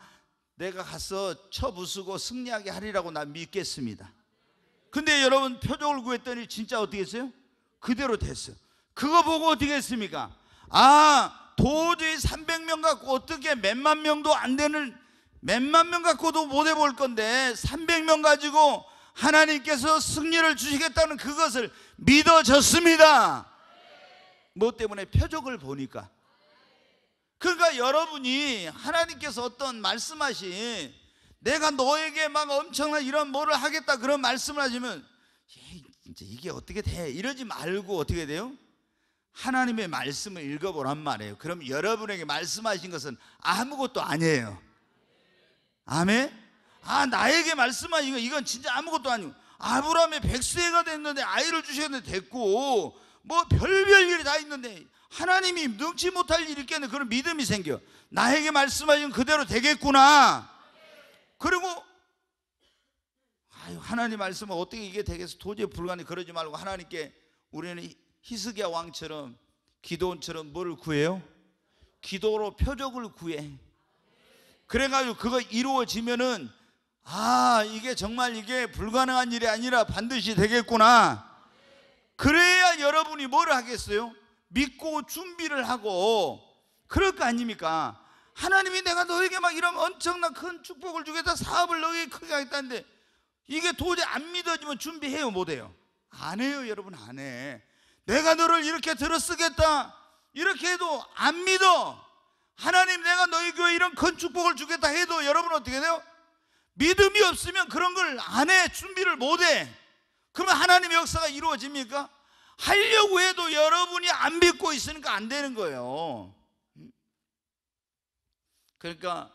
내가 가서 쳐부수고 승리하게 하리라고 난 믿겠습니다 근데 여러분 표적을 구했더니 진짜 어떻게 했어요? 그대로 됐어요 그거 보고 어떻게 했습니까? 아 도저히 300명 갖고 어떻게 몇만 명도 안 되는 몇만 명 갖고도 못 해볼 건데 300명 가지고 하나님께서 승리를 주시겠다는 그것을 믿어졌습니다. 뭐 때문에 표적을 보니까. 그러니까 여러분이 하나님께서 어떤 말씀하신 내가 너에게 막 엄청난 이런 뭐를 하겠다 그런 말씀을 하시면 예, 이제 이게 어떻게 돼? 이러지 말고 어떻게 돼요? 하나님의 말씀을 읽어보란 말이에요. 그럼 여러분에게 말씀하신 것은 아무것도 아니에요. 아멘? 아, 나에게 말씀하신 거, 이건 진짜 아무것도 아니고. 아브라함의 백수해가 됐는데 아이를 주셨는데 됐고, 뭐 별별 일이 다 있는데 하나님이 능치 못할 일이 있겠네. 그런 믿음이 생겨. 나에게 말씀하신 그대로 되겠구나. 그리고 아유, 하나님 말씀은 어떻게 이게 되겠어? 도저히 불가능. 그러지 말고 하나님께 우리는 히스기야 왕처럼 기도원처럼 뭐를 구해요? 기도로 표적을 구해. 그래가지고 그거 이루어지면은 아 이게 정말 이게 불가능한 일이 아니라 반드시 되겠구나. 그래야 여러분이 뭐 하겠어요? 믿고 준비를 하고 그럴 거 아닙니까? 하나님이 내가 너에게 막 이런 엄청난 큰 축복을 주겠다 사업을 너에게 크게 하겠다는데 이게 도저히 안 믿어지면 준비해요 못해요? 안 해요 여러분 안 해. 내가 너를 이렇게 들어쓰겠다. 이렇게 해도 안 믿어. 하나님 내가 너희 교회 이런 큰 축복을 주겠다 해도 여러분 어떻게 돼요? 믿음이 없으면 그런 걸 안 해. 준비를 못 해. 그러면 하나님 역사가 이루어집니까? 하려고 해도 여러분이 안 믿고 있으니까 안 되는 거예요. 그러니까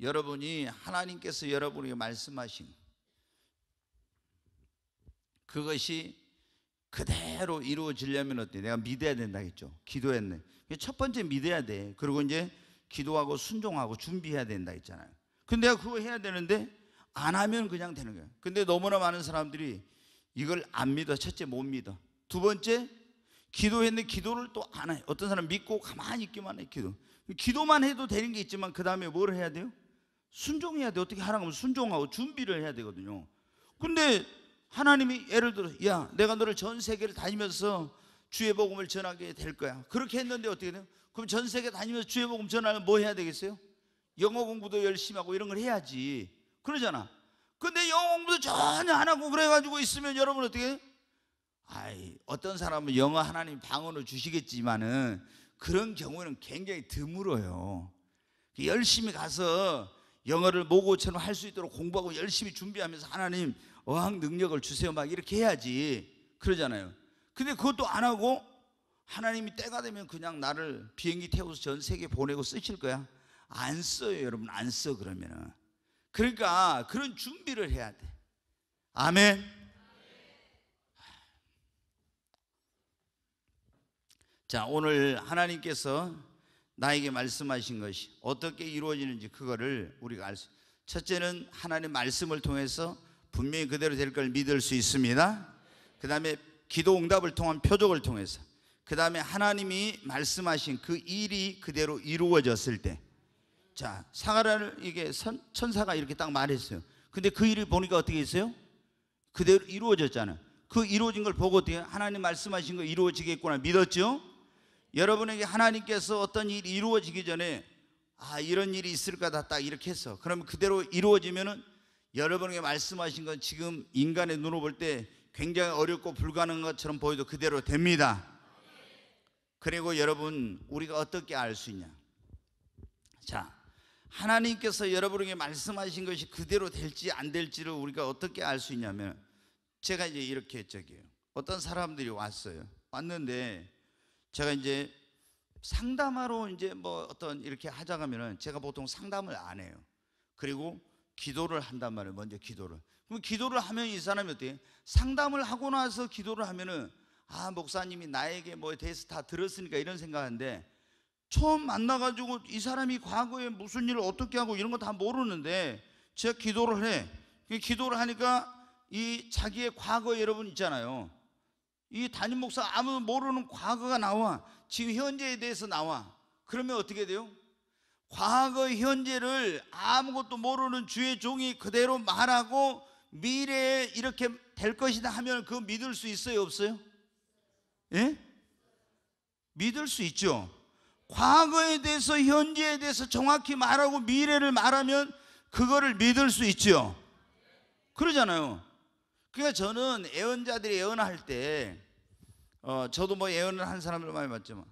여러분이 하나님께서 여러분에게 말씀하신 그것이 그대로 이루어지려면 어때? 내가 믿어야 된다했죠 기도했네. 첫 번째 믿어야 돼. 그리고 이제 기도하고 순종하고 준비해야 된다 했잖아요. 근데 내가 그거 해야 되는데 안 하면 그냥 되는 거예요. 근데 너무나 많은 사람들이 이걸 안 믿어. 첫째 못 믿어. 두 번째 기도했는데 기도를 또 안 해. 어떤 사람 믿고 가만히 있기만 해. 기도. 기도만 해도 되는 게 있지만 그 다음에 뭘 해야 돼요? 순종해야 돼. 어떻게 하라고 하면 순종하고 준비를 해야 되거든요. 근데 하나님이 예를 들어 야 내가 너를 전 세계를 다니면서 주의 복음을 전하게 될 거야 그렇게 했는데 어떻게 돼요? 그럼 전 세계 다니면서 주의 복음 전하면 뭐 해야 되겠어요? 영어 공부도 열심히 하고 이런 걸 해야지 그러잖아 근데 영어 공부도 전혀 안 하고 그래가지고 있으면 여러분 어떻게 해요? 아이 어떤 사람은 영어 하나님 방언을 주시겠지만은 그런 경우는 굉장히 드물어요 그 열심히 가서 영어를 모고처럼 할 수 있도록 공부하고 열심히 준비하면서 하나님 어학 능력을 주세요 막 이렇게 해야지 그러잖아요. 근데 그것도 안 하고 하나님이 때가 되면 그냥 나를 비행기 태워서 전 세계 보내고 쓰실 거야. 안 써요, 여러분. 안 써, 그러면은. 그러니까 그런 준비를 해야 돼. 아멘. 자, 오늘 하나님께서 나에게 말씀하신 것이 어떻게 이루어지는지 그거를 우리가 알 수. 첫째는 하나님 말씀을 통해서 분명히 그대로 될 걸 믿을 수 있습니다. 그 다음에 기도 응답을 통한 표적을 통해서 그 다음에 하나님이 말씀하신 그 일이 그대로 이루어졌을 때 자, 사가라를 이게 선, 천사가 이렇게 딱 말했어요. 근데 그 일을 보니까 어떻게 했어요? 그대로 이루어졌잖아요. 그 이루어진 걸 보고 어떻게 하나님 말씀하신 거 이루어지겠구나 믿었죠? 여러분에게 하나님께서 어떤 일이 이루어지기 전에 아, 이런 일이 있을 까다 딱 이렇게 했어. 그러면 그대로 이루어지면은 여러분에게 말씀하신 건 지금 인간의 눈으로 볼 때 굉장히 어렵고 불가능한 것처럼 보여도 그대로 됩니다. 그리고 여러분, 우리가 어떻게 알 수 있냐? 자, 하나님께서 여러분에게 말씀하신 것이 그대로 될지 안 될지를 우리가 어떻게 알 수 있냐면, 제가 이제 이렇게 저기요. 어떤 사람들이 왔어요. 왔는데, 제가 이제 상담하러 이제 뭐 어떤 이렇게 하자가면은 제가 보통 상담을 안 해요. 그리고 기도를 한단 말이에요. 먼저 기도를. 그럼 기도를 하면 이 사람이 어때? 상담을 하고 나서 기도를 하면은 아, 목사님이 나에게 뭐에 대해서 다 들었으니까 이런 생각하는데 처음 만나가지고 이 사람이 과거에 무슨 일을 어떻게 하고 이런 거 다 모르는데 제가 기도를 해. 그 기도를 하니까 이 자기의 과거 여러분 있잖아요. 이 담임 목사 아무 도 모르는 과거가 나와. 지금 현재에 대해서 나와. 그러면 어떻게 돼요? 과거 현재를 아무것도 모르는 주의 종이 그대로 말하고 미래에 이렇게 될 것이다 하면 그 믿을 수 있어요 없어요? 예? 믿을 수 있죠. 과거에 대해서 현재에 대해서 정확히 말하고 미래를 말하면 그거를 믿을 수 있죠. 그러잖아요. 그러니까 저는 애언자들이 애언할 때, 어, 저도 뭐 애언을 한 사람들 많이 봤지만,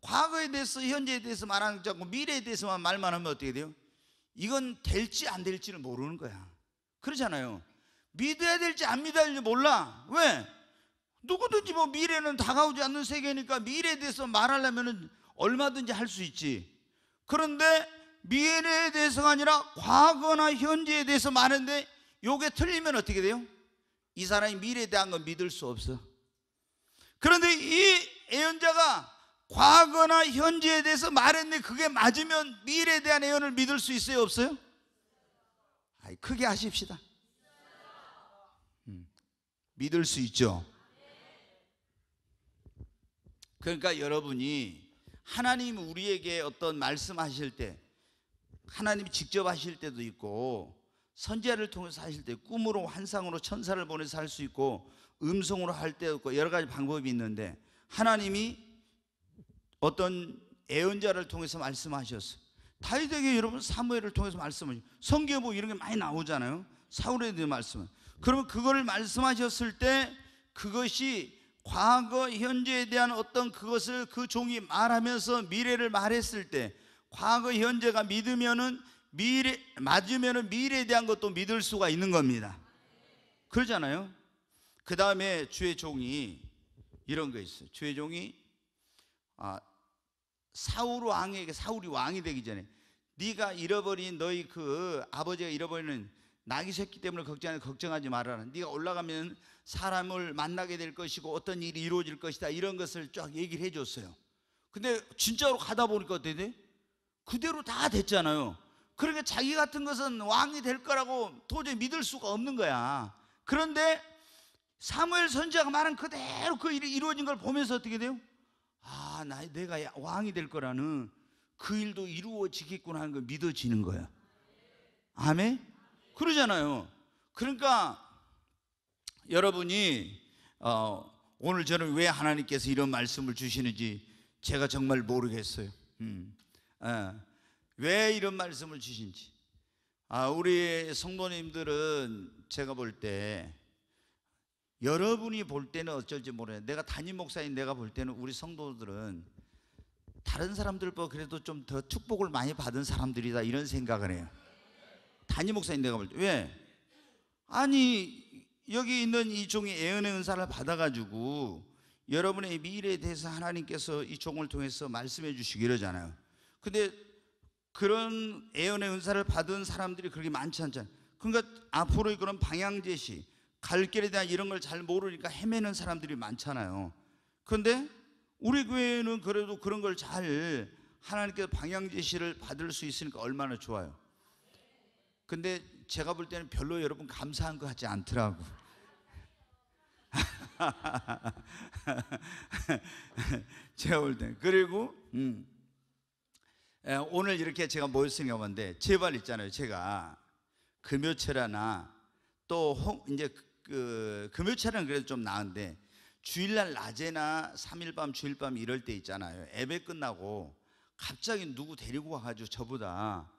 과거에 대해서 현재에 대해서 말하는 자고 미래에 대해서만 말만 하면 어떻게 돼요? 이건 될지 안 될지를 모르는 거야. 그러잖아요. 믿어야 될지 안 믿어야 될지 몰라. 왜? 누구든지 뭐 미래는 다가오지 않는 세계니까 미래에 대해서 말하려면 얼마든지 할 수 있지. 그런데 미래에 대해서가 아니라 과거나 현재에 대해서 말하는데 요게 틀리면 어떻게 돼요? 이 사람이 미래에 대한 건 믿을 수 없어. 그런데 이 애연자가 과거나 현재에 대해서 말했는데 그게 맞으면 미래에 대한 예언을 믿을 수 있어요 없어요? 아이 크게 하십시다 음, 믿을 수 있죠 그러니까 여러분이 하나님 우리에게 어떤 말씀하실 때 하나님이 직접 하실 때도 있고 선지자를 통해서 하실 때 꿈으로 환상으로 천사를 보내서 할 수 있고 음성으로 할 때도 있고 여러 가지 방법이 있는데 하나님이 어떤 애언자를 통해서 말씀하셨어. 다윗에게 여러분 사무엘을 통해서 말씀하셨. 성경에 뭐 이런 게 많이 나오잖아요. 사울에 대한 말씀. 그러면 그걸 말씀하셨을 때 그것이 과거 현재에 대한 어떤 그것을 그 종이 말하면서 미래를 말했을 때 과거 현재가 믿으면은 미래 맞으면은 미래에 대한 것도 믿을 수가 있는 겁니다. 그러잖아요. 그 다음에 주의 종이 이런 거 있어요. 주의 종이 아, 사울 왕에게 사울이 왕이 되기 전에 네가 잃어버린 너희 그 아버지가 잃어버리는 낙이 새끼 때문에 걱정하는 걱정하지 말아라. 네가 올라가면 사람을 만나게 될 것이고 어떤 일이 이루어질 것이다. 이런 것을 쫙 얘기를 해줬어요. 근데 진짜로 가다 보니까 어떻게 돼? 그대로 다 됐잖아요. 그러니까 자기 같은 것은 왕이 될 거라고 도저히 믿을 수가 없는 거야. 그런데 사무엘 선지자가 말한 그대로 그 일이 이루어진 걸 보면서 어떻게 돼요? 아, 나, 내가 왕이 될 거라는 그 일도 이루어지겠구나 하는 걸 믿어지는 거야. 아멘? 그러잖아요. 그러니까 여러분이 어, 오늘 저는 왜 하나님께서 이런 말씀을 주시는지 제가 정말 모르겠어요. 음. 아, 왜 이런 말씀을 주신지. 아, 우리 성도님들은 제가 볼때 여러분이 볼 때는 어쩔지 모르겠네. 내가 담임 목사인 내가 볼 때는 우리 성도들은 다른 사람들보다 뭐 그래도 좀 더 축복을 많이 받은 사람들이다 이런 생각을 해요. 담임 목사인 내가 볼 때. 왜? 아니, 여기 있는 이 종이 애언의 은사를 받아가지고 여러분의 미래에 대해서 하나님께서 이 종을 통해서 말씀해 주시기 이러잖아요. 근데 그런 애언의 은사를 받은 사람들이 그렇게 많지 않잖아요. 그러니까 앞으로의 그런 방향 제시, 갈 길에 대한 이런 걸 잘 모르니까 헤매는 사람들이 많잖아요. 그런데 우리 교회는 그래도 그런 걸 잘 하나님께서 방향 제시를 받을 수 있으니까 얼마나 좋아요. 근데 제가 볼 때는 별로 여러분 감사한 것 같지 않더라고. 제가 볼 때. 그리고, 음, 에, 오늘 이렇게 제가 모였으니까 그데 제발 있잖아요. 제가 금요체라나 또 홍, 이제 그 금요철은 그래도 좀 나은데 주일날 낮에나 3일 밤 주일 밤 이럴 때 있잖아요. 예배 끝나고 갑자기 누구 데리고 와가지고 저보다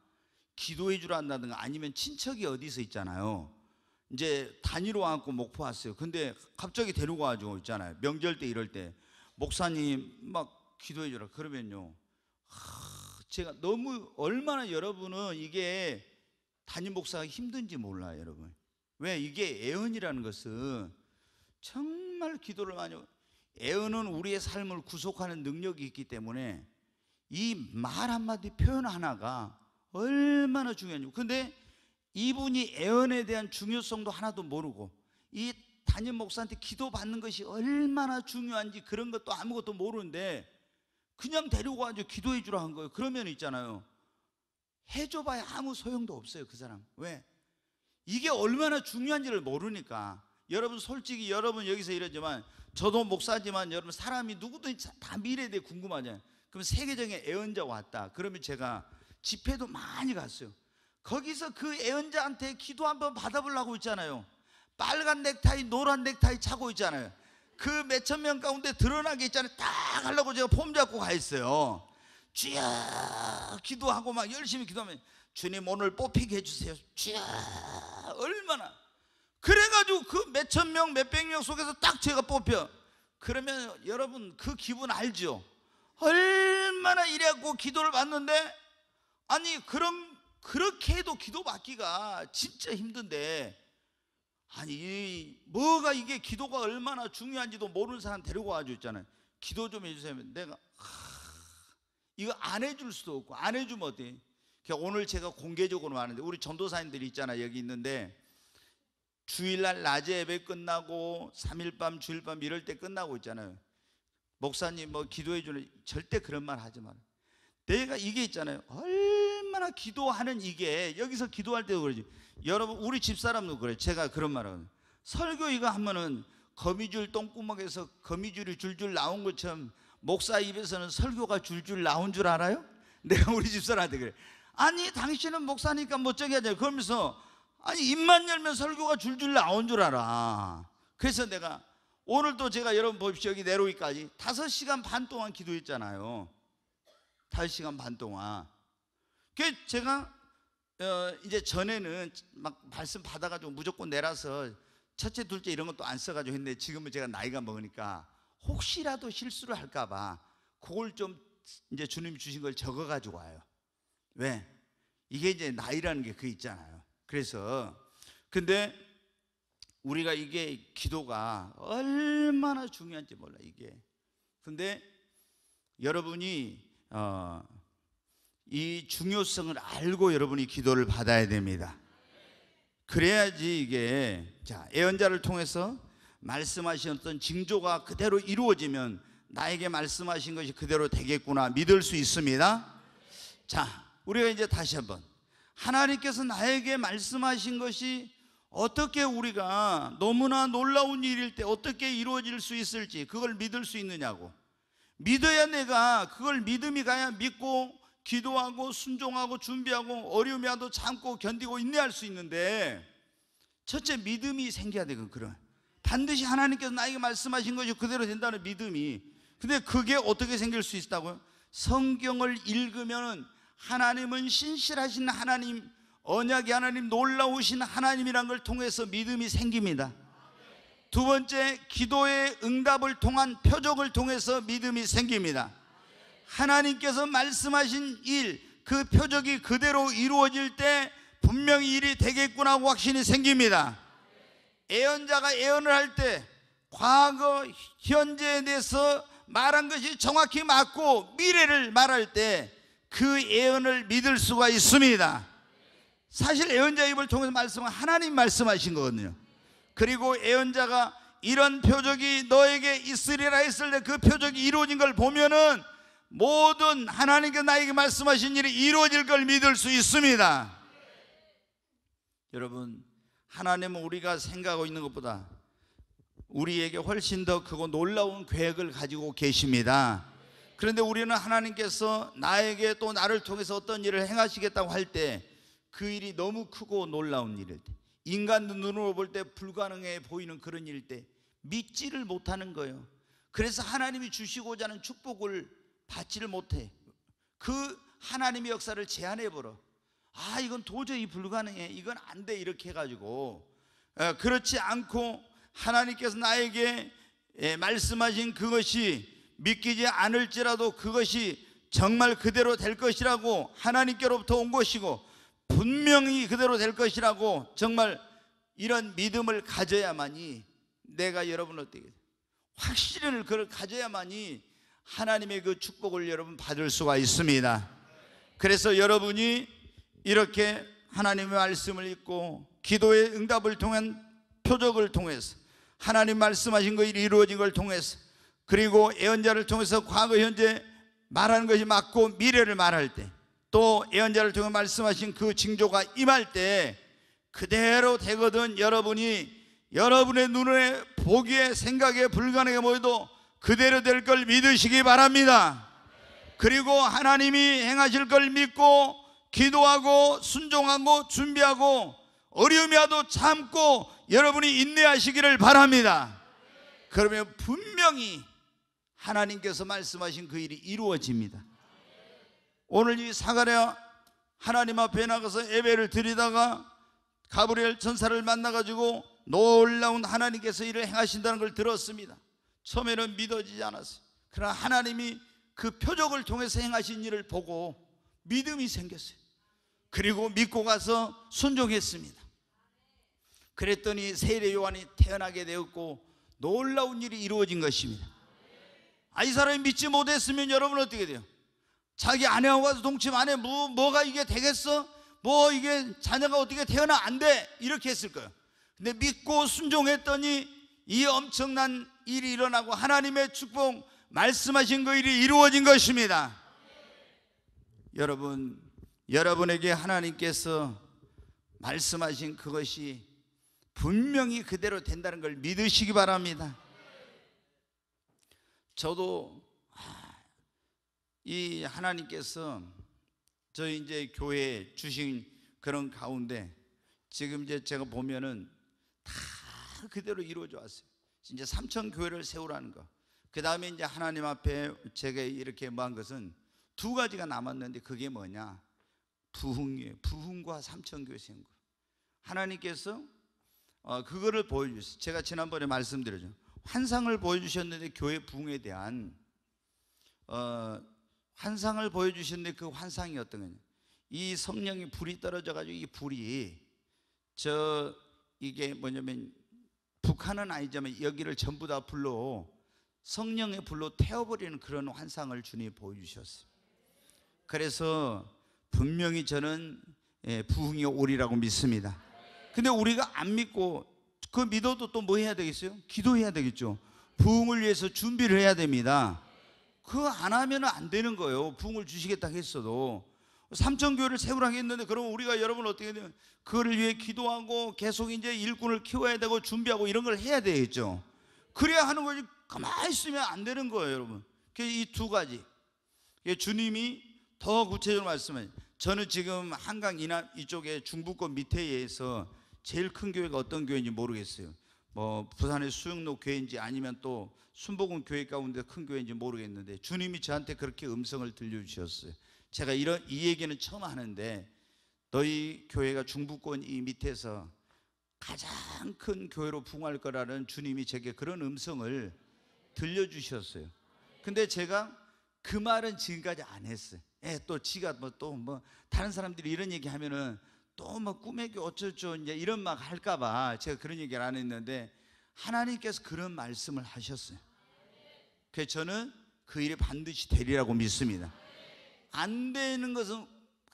기도해 주라 한다든가 아니면 친척이 어디서 있잖아요. 이제 단위로 와갖고 목포 왔어요. 근데 갑자기 데리고 와가지고 있잖아요. 명절 때 이럴 때 목사님 막 기도해 주라. 그러면요. 제가 너무 얼마나 여러분은 이게 단임 목사가 힘든지 몰라요, 여러분. 왜 이게 애언이라는 것은 정말 기도를 많이 애언은 우리의 삶을 구속하는 능력이 있기 때문에 이 말 한마디 표현 하나가 얼마나 중요한지. 근데 이분이 애언에 대한 중요성도 하나도 모르고 이 담임 목사한테 기도 받는 것이 얼마나 중요한지 그런 것도 아무것도 모르는데 그냥 데리고 와서 기도해 주라 한 거예요. 그러면 있잖아요. 해줘봐야 아무 소용도 없어요. 그 사람. 왜? 이게 얼마나 중요한지를 모르니까 여러분 솔직히 여러분 여기서 이러지만 저도 목사지만 여러분 사람이 누구든지 다 미래에 대해 궁금하잖아요. 그럼 세계적인 애언자 왔다. 그러면 제가 집회도 많이 갔어요. 거기서 그 애언자한테 기도 한번 받아보려고 있잖아요. 빨간 넥타이, 노란 넥타이 차고 있잖아요. 그 몇 천 명 가운데 드러나게 있잖아요. 딱 하려고 제가 폼 잡고 가 있어요. 쥐여 기도하고 막 열심히 기도하면 주님 오늘 뽑히게 해주세요. 쭉 얼마나 그래가지고 그 몇 천 명, 몇 백 명 속에서 딱 제가 뽑혀. 그러면 여러분 그 기분 알죠? 얼마나 이래갖고 기도를 받는데 아니 그럼 그렇게 해도 기도 받기가 진짜 힘든데 아니 뭐가 이게 기도가 얼마나 중요한지도 모르는 사람 데리고 와주 있잖아요. 기도 좀 해주세요. 내가 하, 이거 안 해줄 수도 없고 안 해주면 어때? 그러니까 오늘 제가 공개적으로 하는데 우리 전도사님들이 있잖아 여기 있는데 주일날 낮에 예배 끝나고 3일 밤 주일 밤 이럴 때 끝나고 있잖아요 목사님 뭐 기도해 주는 절대 그런 말 하지 마라 내가 이게 있잖아요 얼마나 기도하는 이게 여기서 기도할 때도 그러지 여러분 우리 집사람도 그래요 제가 그런 말은 설교 이거 하면은 거미줄 똥구멍에서 거미줄이 줄줄 나온 것처럼 목사 입에서는 설교가 줄줄 나온 줄 알아요? 내가 우리 집사람한테 그래 아니 당신은 목사니까 멋쩍야돼 그러면서 아니 입만 열면 설교가 줄줄 나온 줄 알아 그래서 내가 오늘도 제가 여러분 보십시오 여기 내로이까지 다섯 시간 반 동안 기도했잖아요 다섯 시간 반 동안 그 제가 어, 이제 전에는 막 말씀 받아가지고 무조건 내라서 첫째 둘째 이런 것도 안 써가지고 했는데 지금은 제가 나이가 먹으니까 혹시라도 실수를 할까봐 그걸 좀 이제 주님이 주신 걸 적어가지고 와요 왜? 이게 이제 나이라는 게 그 있잖아요. 그래서 근데 우리가 이게 기도가 얼마나 중요한지 몰라 이게. 근데 여러분이 어, 이 중요성을 알고 여러분이 기도를 받아야 됩니다. 그래야지 이게 자 예언자를 통해서 말씀하셨던 징조가 그대로 이루어지면 나에게 말씀하신 것이 그대로 되겠구나 믿을 수 있습니다. 자 우리가 이제 다시 한번 하나님께서 나에게 말씀하신 것이 어떻게 우리가 너무나 놀라운 일일 때 어떻게 이루어질 수 있을지 그걸 믿을 수 있느냐고 믿어야 내가 그걸 믿음이 가야 믿고 기도하고 순종하고 준비하고 어려움이 와도 참고 견디고 인내할 수 있는데 첫째 믿음이 생겨야 되돼 그런 반드시 하나님께서 나에게 말씀하신 것이 그대로 된다는 믿음이 근데 그게 어떻게 생길 수 있다고요? 성경을 읽으면 하나님은 신실하신 하나님, 언약의 하나님, 놀라우신 하나님이란 걸 통해서 믿음이 생깁니다. 두 번째, 기도의 응답을 통한 표적을 통해서 믿음이 생깁니다. 하나님께서 말씀하신 일, 그 표적이 그대로 이루어질 때 분명히 일이 되겠구나 고 확신이 생깁니다. 예언자가 예언을 할 때 과거, 현재에 대해서 말한 것이 정확히 맞고 미래를 말할 때그 예언을 믿을 수가 있습니다. 사실 예언자 입을 통해서 말씀은 하나님 말씀하신 거거든요. 그리고 예언자가 이런 표적이 너에게 있으리라 했을 때 그 표적이 이루어진 걸 보면은 모든 하나님께서 나에게 말씀하신 일이 이루어질 걸 믿을 수 있습니다. 여러분, 하나님은 우리가 생각하고 있는 것보다 우리에게 훨씬 더 크고 놀라운 계획을 가지고 계십니다. 그런데 우리는 하나님께서 나에게 또 나를 통해서 어떤 일을 행하시겠다고 할 때 그 일이 너무 크고 놀라운 일일 때 인간 눈으로 볼 때 불가능해 보이는 그런 일일 때 믿지를 못하는 거예요. 그래서 하나님이 주시고자 하는 축복을 받지를 못해. 그 하나님의 역사를 제한해 버려. 아, 이건 도저히 불가능해. 이건 안 돼. 이렇게 해가지고. 그렇지 않고 하나님께서 나에게 말씀하신 그것이 믿기지 않을지라도 그것이 정말 그대로 될 것이라고 하나님께로부터 온 것이고 분명히 그대로 될 것이라고 정말 이런 믿음을 가져야만이 내가 여러분 어떻게 확실을 그걸 가져야만이 하나님의 그 축복을 여러분 받을 수가 있습니다. 그래서 여러분이 이렇게 하나님의 말씀을 읽고 기도의 응답을 통한 표적을 통해서 하나님 말씀하신 것이 그 이루어진 걸 통해서 그리고 예언자를 통해서 과거 현재 말하는 것이 맞고 미래를 말할 때 또 예언자를 통해 말씀하신 그 징조가 임할 때 그대로 되거든 여러분이 여러분의 눈에 보기에 생각에 불가능해 보여도 그대로 될 걸 믿으시기 바랍니다 그리고 하나님이 행하실 걸 믿고 기도하고 순종하고 준비하고 어려움이 와도 참고 여러분이 인내하시기를 바랍니다 그러면 분명히 하나님께서 말씀하신 그 일이 이루어집니다. 오늘 이 사가랴 하나님 앞에 나가서 예배를 드리다가 가브리엘 천사를 만나가지고 놀라운 하나님께서 일을 행하신다는 걸 들었습니다. 처음에는 믿어지지 않았어요. 그러나 하나님이 그 표적을 통해서 행하신 일을 보고 믿음이 생겼어요. 그리고 믿고 가서 순종했습니다. 그랬더니 세례 요한이 태어나게 되었고 놀라운 일이 이루어진 것입니다. 아, 이 사람이 믿지 못했으면 여러분 어떻게 돼요? 자기 아내하고 동침 안해 뭐, 뭐가 이게 되겠어? 뭐 이게 자녀가 어떻게 태어나 안 돼? 이렇게 했을 거예요. 근데 믿고 순종했더니 이 엄청난 일이 일어나고 하나님의 축복 말씀하신 그 일이 이루어진 것입니다. 여러분, 여러분에게 하나님께서 말씀하신 그것이 분명히 그대로 된다는 걸 믿으시기 바랍니다. 저도 아, 이 하나님께서 저희 이제 교회에 주신 그런 가운데 지금 이제 제가 보면은 다 그대로 이루어져 왔어요. 이제 삼천 교회를 세우라는 거. 그 다음에 이제 하나님 앞에 제가 이렇게 뭐한 것은 두 가지가 남았는데 그게 뭐냐? 부흥이에요. 부흥과 삼천 교회 세운 거. 하나님께서 어, 그거를 보여주셨어요. 제가 지난번에 말씀드렸죠. 환상을 보여주셨는데 교회 부흥에 대한 어, 환상을 보여주셨는데 그 환상이 어떤 거냐? 이 성령이 불이 떨어져 가지고 이 불이 저 이게 뭐냐면 북한은 아니지만 여기를 전부 다 불로 성령의 불로 태워버리는 그런 환상을 주님 이 보여주셨어요. 그래서 분명히 저는 예, 부흥이 오리라고 믿습니다. 근데 우리가 안 믿고 그 믿어도 또 뭐 해야 되겠어요? 기도해야 되겠죠. 부흥을 위해서 준비를 해야 됩니다. 그 안 하면 안 되는 거예요. 부흥을 주시겠다 했어도 삼천교회를 세우라고 했는데 그러면 우리가 여러분 어떻게 되면 그를 위해 기도하고 계속 이제 일꾼을 키워야 되고 준비하고 이런 걸 해야 되겠죠. 그래야 하는 거지 가만히 있으면 안 되는 거예요, 여러분. 이두 가지. 주님이 더 구체적으로 말씀해. 저는 지금 한강 이남 이쪽에 중부권 밑에의해서 제일 큰 교회가 어떤 교회인지 모르겠어요. 뭐 부산의 수영로 교회인지 아니면 또 순복음 교회 가운데 큰 교회인지 모르겠는데 주님이 저한테 그렇게 음성을 들려주셨어요. 제가 이런 이 얘기는 처음 하는데 너희 교회가 중부권 이 밑에서 가장 큰 교회로 붕할 거라는 주님이 제게 그런 음성을 들려주셨어요. 근데 제가 그 말은 지금까지 안 했어요. 예, 또 지가 뭐또뭐 뭐 다른 사람들이 이런 얘기 하면은 또뭐 꿈에게 어쩌죠 이제 이런 막 할까봐 제가 그런 얘기를 안 했는데 하나님께서 그런 말씀을 하셨어요. 그래서 저는 그 일이 반드시 되리라고 믿습니다. 안 되는 것은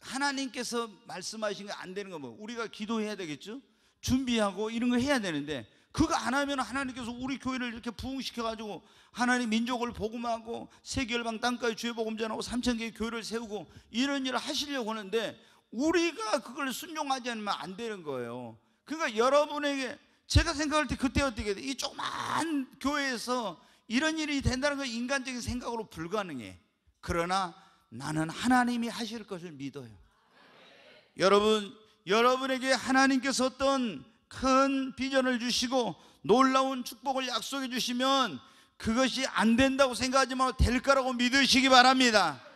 하나님께서 말씀하신 게 안 되는 거뭐 우리가 기도해야 되겠죠? 준비하고 이런 거 해야 되는데 그거 안 하면 하나님께서 우리 교회를 이렇게 부흥시켜 가지고 하나님 민족을 복음하고 세계열방 땅까지 주의 복음전하고 3천 개의 교회를 세우고 이런 일을 하시려고 하는데 우리가 그걸 순종하지 않으면 안 되는 거예요. 그러니까 여러분에게 제가 생각할 때 그때 어떻게 돼? 이 조그만 교회에서 이런 일이 된다는 건 인간적인 생각으로 불가능해. 그러나 나는 하나님이 하실 것을 믿어요. 여러분, 여러분에게 하나님께서 어떤 큰 비전을 주시고 놀라운 축복을 약속해 주시면 그것이 안 된다고 생각하지 말고 될 거라고 믿으시기 바랍니다.